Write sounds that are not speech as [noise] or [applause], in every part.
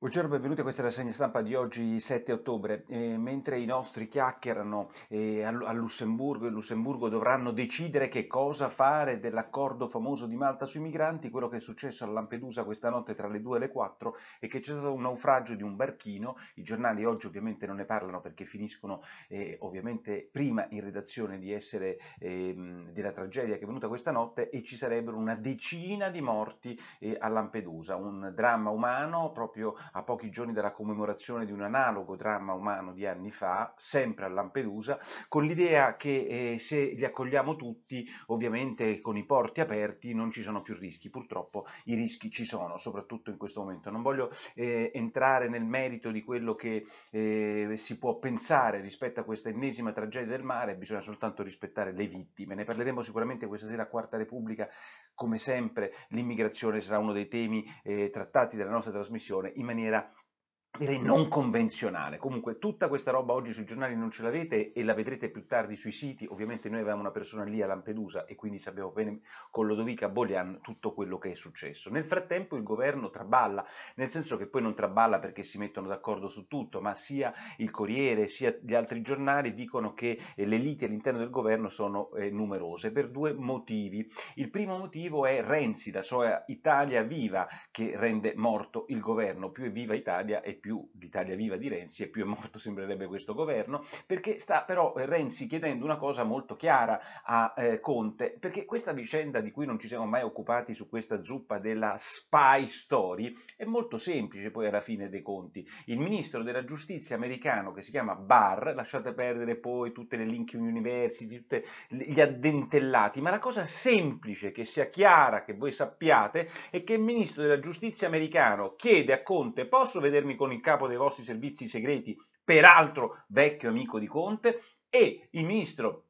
Buongiorno, e benvenuti a questa rassegna stampa di oggi 7 ottobre. Eh, mentre i nostri chiacchierano eh, a, Lussemburgo e Lussemburgo dovranno decidere che cosa fare dell'accordo famoso di Malta sui migranti, quello che è successo a Lampedusa questa notte tra le 2 e le 4 è che c'è stato un naufragio di un barchino. I giornali oggi ovviamente non ne parlano perché finiscono eh, ovviamente prima in redazione di essere ehm, della tragedia che è venuta questa notte e ci sarebbero una decina di morti a Lampedusa, un dramma umano proprio a pochi giorni dalla commemorazione di un analogo dramma umano di anni fa, sempre a Lampedusa, con l'idea che eh, se li accogliamo tutti, ovviamente con i porti aperti, non ci sono più rischi. Purtroppo i rischi ci sono, soprattutto in questo momento. Non voglio eh, entrare nel merito di quello che eh, si può pensare rispetto a questa ennesima tragedia del mare, bisogna soltanto rispettare le vittime. Ne parleremo sicuramente questa sera a Quarta Repubblica come sempre l'immigrazione sarà uno dei temi eh, trattati dalla nostra trasmissione in maniera direi non convenzionale. Comunque tutta questa roba oggi sui giornali non ce l'avete e la vedrete più tardi sui siti. Ovviamente noi avevamo una persona lì a Lampedusa e quindi sappiamo bene con Lodovica Bolian tutto quello che è successo. Nel frattempo il governo traballa, nel senso che poi non traballa perché si mettono d'accordo su tutto, ma sia il Corriere sia gli altri giornali dicono che eh, le liti all'interno del governo sono eh, numerose per due motivi. Il primo motivo è Renzi, la sua Italia viva che rende morto il governo, più è viva Italia e più l'Italia Viva di Renzi e più è morto [laughs] sembrerebbe questo governo, perché sta però Renzi chiedendo una cosa molto chiara a eh, Conte, perché questa vicenda di cui non ci siamo mai occupati su questa zuppa della spy story è molto semplice poi alla fine dei conti. Il ministro della giustizia americano che si chiama Barr, lasciate perdere poi tutte le Lincoln University, tutti gli addentellati, ma la cosa semplice che sia chiara, che voi sappiate, è che il ministro della giustizia americano chiede a Conte posso vedermi con con il capo dei vostri servizi segreti, peraltro vecchio amico di Conte, e il ministro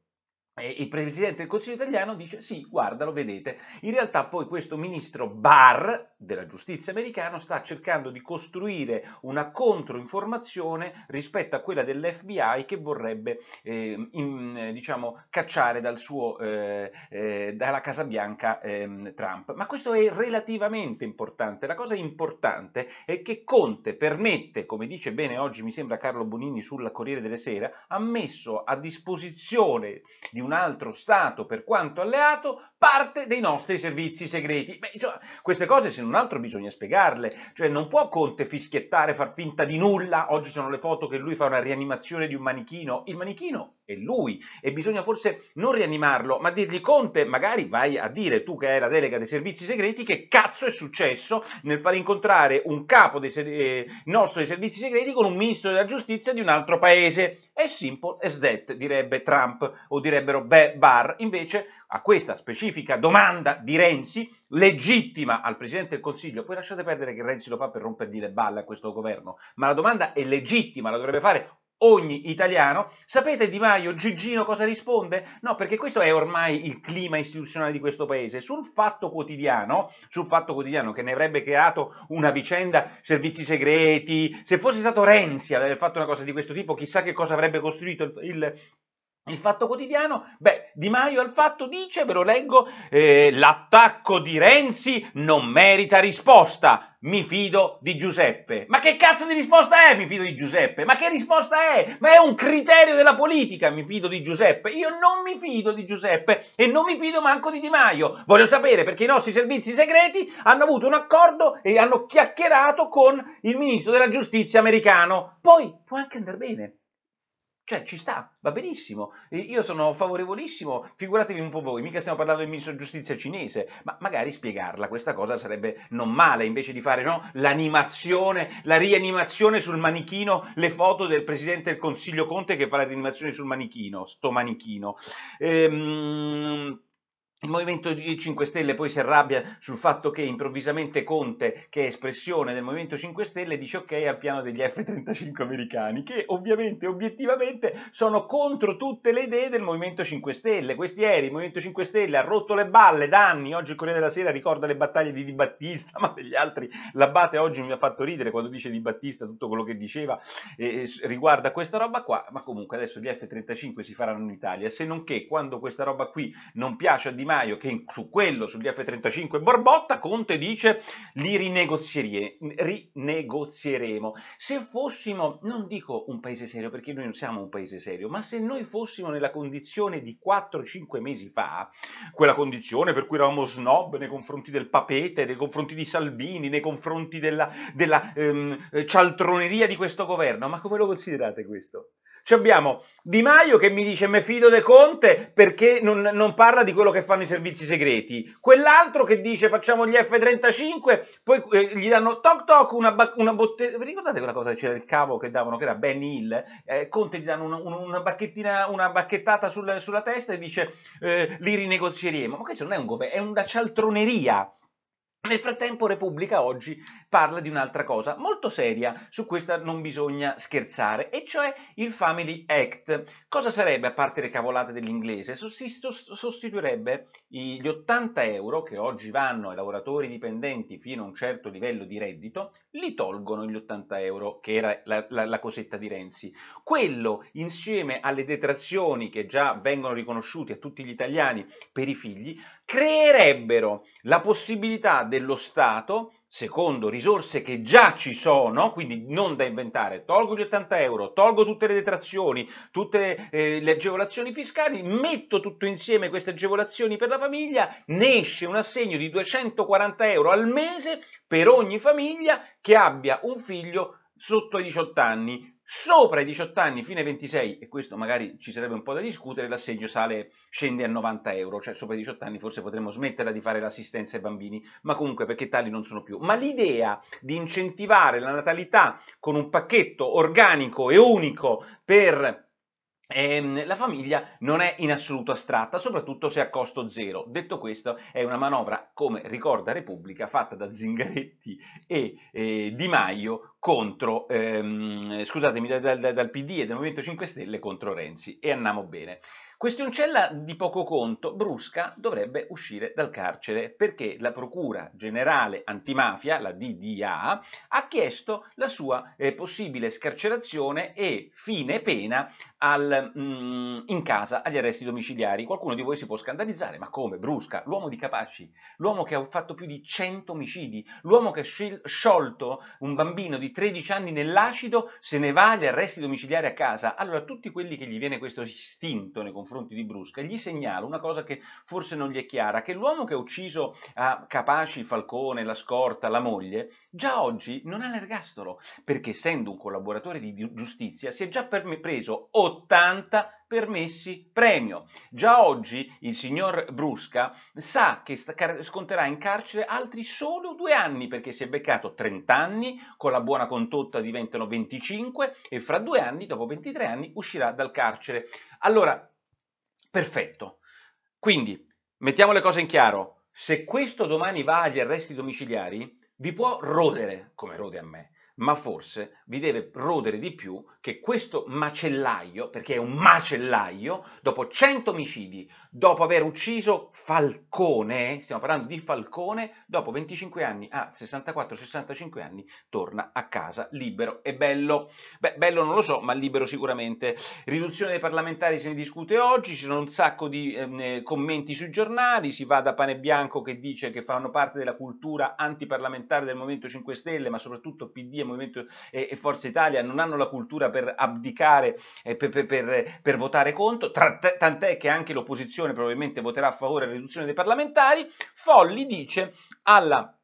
il Presidente del Consiglio italiano dice sì, guardalo, vedete. In realtà poi questo ministro Barr della giustizia americano sta cercando di costruire una controinformazione rispetto a quella dell'FBI che vorrebbe eh, in, diciamo, cacciare dal suo, eh, eh, dalla Casa Bianca ehm, Trump. Ma questo è relativamente importante. La cosa importante è che Conte permette, come dice bene oggi mi sembra Carlo Bonini sul Corriere delle Sera, ha messo a disposizione di di un altro Stato, per quanto alleato, parte dei nostri servizi segreti. Beh, cioè, queste cose se non altro bisogna spiegarle, cioè non può Conte fischiettare, far finta di nulla, oggi sono le foto che lui fa una rianimazione di un manichino, il manichino è lui e bisogna forse non rianimarlo, ma dirgli Conte, magari vai a dire tu che hai la delega dei servizi segreti che cazzo è successo nel far incontrare un capo dei eh, nostro dei servizi segreti con un ministro della giustizia di un altro paese. È simple as that, direbbe Trump o direbbero Be Barr. Invece a questa specifica domanda di Renzi, legittima al Presidente del Consiglio, poi lasciate perdere che Renzi lo fa per rompergli le balle a questo governo, ma la domanda è legittima, la dovrebbe fare ogni italiano. Sapete Di Maio, Gigino cosa risponde? No, perché questo è ormai il clima istituzionale di questo paese. Sul fatto quotidiano, sul fatto quotidiano che ne avrebbe creato una vicenda servizi segreti, se fosse stato Renzi ad aver fatto una cosa di questo tipo, chissà che cosa avrebbe costruito il, il il fatto quotidiano, beh, Di Maio al fatto dice, ve lo leggo, eh, l'attacco di Renzi non merita risposta mi fido di Giuseppe. Ma che cazzo di risposta è mi fido di Giuseppe? Ma che risposta è? Ma è un criterio della politica mi fido di Giuseppe. Io non mi fido di Giuseppe e non mi fido manco di Di Maio. Voglio sapere perché i nostri servizi segreti hanno avuto un accordo e hanno chiacchierato con il ministro della giustizia americano. Poi può anche andare bene. Cioè, ci sta, va benissimo. Io sono favorevolissimo, figuratevi un po' voi, mica stiamo parlando del ministro giustizia cinese, ma magari spiegarla questa cosa sarebbe non male, invece di fare no, l'animazione, la rianimazione sul manichino, le foto del presidente del Consiglio Conte che fa la rianimazione sul manichino, sto manichino. Ehm il Movimento 5 Stelle poi si arrabbia sul fatto che improvvisamente Conte, che è espressione del Movimento 5 Stelle, dice ok al piano degli F-35 americani, che ovviamente, obiettivamente, sono contro tutte le idee del Movimento 5 Stelle. Questi ieri il Movimento 5 Stelle ha rotto le balle da anni, oggi il Corriere della Sera ricorda le battaglie di Di Battista, [laughs] ma degli altri, l'abate oggi mi ha fatto ridere quando dice Di Battista tutto quello che diceva eh, riguardo a questa roba qua, ma comunque adesso gli F-35 si faranno in Italia, se non che quando questa roba qui non piace a Di Maio che su quello, sugli F-35 borbotta, Conte dice li rinegozieremo. Se fossimo, non dico un paese serio perché noi non siamo un paese serio, ma se noi fossimo nella condizione di 4-5 mesi fa, quella condizione per cui eravamo snob nei confronti del papete, nei confronti di Salvini, nei confronti della, della ehm, cialtroneria di questo governo, ma come lo considerate questo? Ci abbiamo Di Maio che mi dice me fido de Conte perché non, non, parla di quello che fanno i servizi segreti. Quell'altro che dice facciamo gli F-35, poi eh, gli danno toc toc una, ba- una bottiglia. Vi ricordate quella cosa c'era il cavo che davano, che era Ben Hill? Eh, Conte gli danno un, un, una bacchettina, una bacchettata sul, sulla testa e dice eh, li rinegozieremo. Ma questo non è un governo, è una cialtroneria nel frattempo Repubblica oggi parla di un'altra cosa molto seria, su questa non bisogna scherzare, e cioè il Family Act. Cosa sarebbe, a parte le cavolate dell'inglese? Sostituirebbe gli 80 euro che oggi vanno ai lavoratori dipendenti fino a un certo livello di reddito, li tolgono gli 80 euro, che era la, la, la cosetta di Renzi. Quello, insieme alle detrazioni che già vengono riconosciute a tutti gli italiani per i figli, creerebbero la possibilità dello Stato, secondo risorse che già ci sono, quindi non da inventare, tolgo gli 80 euro, tolgo tutte le detrazioni, tutte eh, le agevolazioni fiscali, metto tutto insieme queste agevolazioni per la famiglia, ne esce un assegno di 240 euro al mese per ogni famiglia che abbia un figlio sotto i 18 anni Sopra i 18 anni, fine 26, e questo magari ci sarebbe un po' da discutere, l'assegno sale, scende a 90 euro, cioè sopra i 18 anni forse potremmo smetterla di fare l'assistenza ai bambini, ma comunque perché tali non sono più. Ma l'idea di incentivare la natalità con un pacchetto organico e unico per Ehm, la famiglia non è in assoluto astratta, soprattutto se a costo zero. Detto questo, è una manovra, come ricorda Repubblica, fatta da Zingaretti e eh, Di Maio contro, ehm, scusatemi, dal, dal, dal PD e dal Movimento 5 Stelle contro Renzi. E andiamo bene. Questioncella di poco conto, Brusca dovrebbe uscire dal carcere perché la Procura Generale Antimafia, la DDA, ha chiesto la sua eh, possibile scarcerazione e fine pena al, mm, in casa agli arresti domiciliari. Qualcuno di voi si può scandalizzare, ma come Brusca, l'uomo di Capaci, l'uomo che ha fatto più di 100 omicidi, l'uomo che ha sciolto un bambino di 13 anni nell'acido, se ne va agli arresti domiciliari a casa. Allora tutti quelli che gli viene questo istinto nei confronti confronti di Brusca, gli segnala una cosa che forse non gli è chiara, che l'uomo che ha ucciso a ah, Capaci, Falcone, la scorta, la moglie, già oggi non ha l'ergastolo, perché essendo un collaboratore di giustizia si è già preso 80 permessi premio. Già oggi il signor Brusca sa che sconterà in carcere altri solo due anni perché si è beccato 30 anni, con la buona condotta diventano 25 e fra due anni, dopo 23 anni, uscirà dal carcere. Allora, Perfetto. Quindi, mettiamo le cose in chiaro. Se questo domani va agli arresti domiciliari, vi può rodere, come rode a me, ma forse vi deve rodere di più che questo macellaio, perché è un macellaio, dopo 100 omicidi, dopo aver ucciso Falcone, stiamo parlando di Falcone, dopo 25 anni, a ah, 64-65 anni, torna a casa libero e bello. Beh, bello non lo so, ma libero sicuramente. Riduzione dei parlamentari se ne discute oggi, ci sono un sacco di ehm, eh, commenti sui giornali, si va da Pane Bianco che dice che fanno parte della cultura antiparlamentare del Movimento 5 Stelle, ma soprattutto PD e, Movimento, e, e, Forza Italia non hanno la cultura per abdicare, e per, per, per, per, votare contro, tant'è che anche l'opposizione probabilmente voterà a favore della riduzione dei parlamentari, Folli dice alla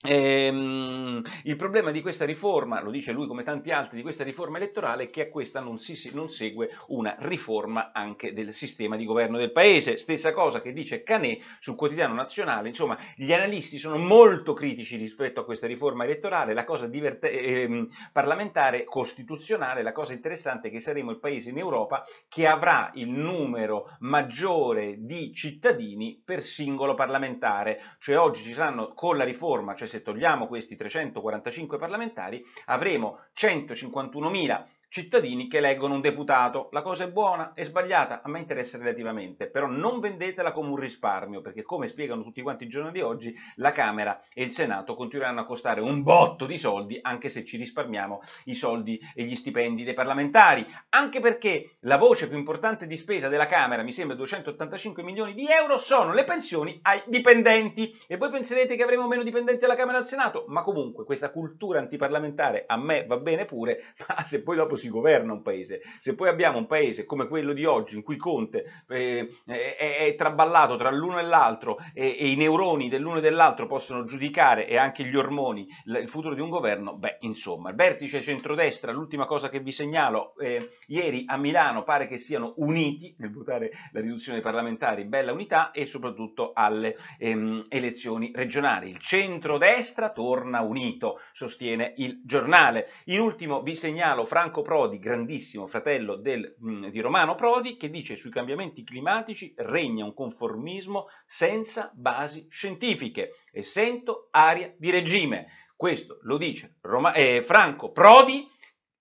Ehm, il problema di questa riforma, lo dice lui come tanti altri, di questa riforma elettorale è che a questa non, si, non segue una riforma anche del sistema di governo del paese. Stessa cosa che dice Canè sul quotidiano nazionale, insomma gli analisti sono molto critici rispetto a questa riforma elettorale, la cosa ehm, parlamentare, costituzionale, la cosa interessante è che saremo il paese in Europa che avrà il numero maggiore di cittadini per singolo parlamentare, cioè oggi ci saranno con la riforma, cioè se togliamo questi 345 parlamentari avremo 151.000 cittadini che eleggono un deputato. La cosa è buona, è sbagliata, a me interessa relativamente, però non vendetela come un risparmio, perché come spiegano tutti quanti i giornali di oggi, la Camera e il Senato continueranno a costare un botto di soldi, anche se ci risparmiamo i soldi e gli stipendi dei parlamentari, anche perché la voce più importante di spesa della Camera, mi sembra 285 milioni di euro, sono le pensioni ai dipendenti. E voi penserete che avremo meno dipendenti alla Camera e al Senato? Ma comunque questa cultura antiparlamentare a me va bene pure, [laughs] ma se poi dopo si governa un paese. Se poi abbiamo un paese come quello di oggi, in cui Conte eh, è, è, traballato tra l'uno e l'altro e, e, i neuroni dell'uno e dell'altro possono giudicare e anche gli ormoni il futuro di un governo, beh, insomma, il vertice centrodestra, l'ultima cosa che vi segnalo, eh, ieri a Milano pare che siano uniti nel votare la riduzione dei parlamentari, bella unità e soprattutto alle ehm, elezioni regionali. Il centrodestra torna unito, sostiene il giornale. In ultimo vi segnalo Franco Prodi, grandissimo fratello del, mm, di Romano Prodi, che dice sui cambiamenti climatici regna un conformismo senza basi scientifiche e sento aria di regime. Questo lo dice Roma, eh, Franco Prodi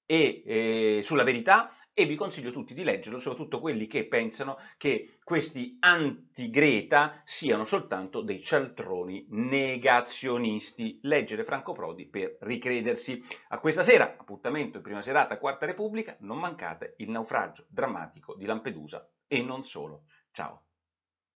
e, eh, sulla verità e vi consiglio tutti di leggerlo, soprattutto quelli che pensano che questi anti-Greta siano soltanto dei cialtroni negazionisti. Leggere Franco Prodi per ricredersi. A questa sera, appuntamento in prima serata, Quarta Repubblica, non mancate il naufragio drammatico di Lampedusa e non solo. Ciao!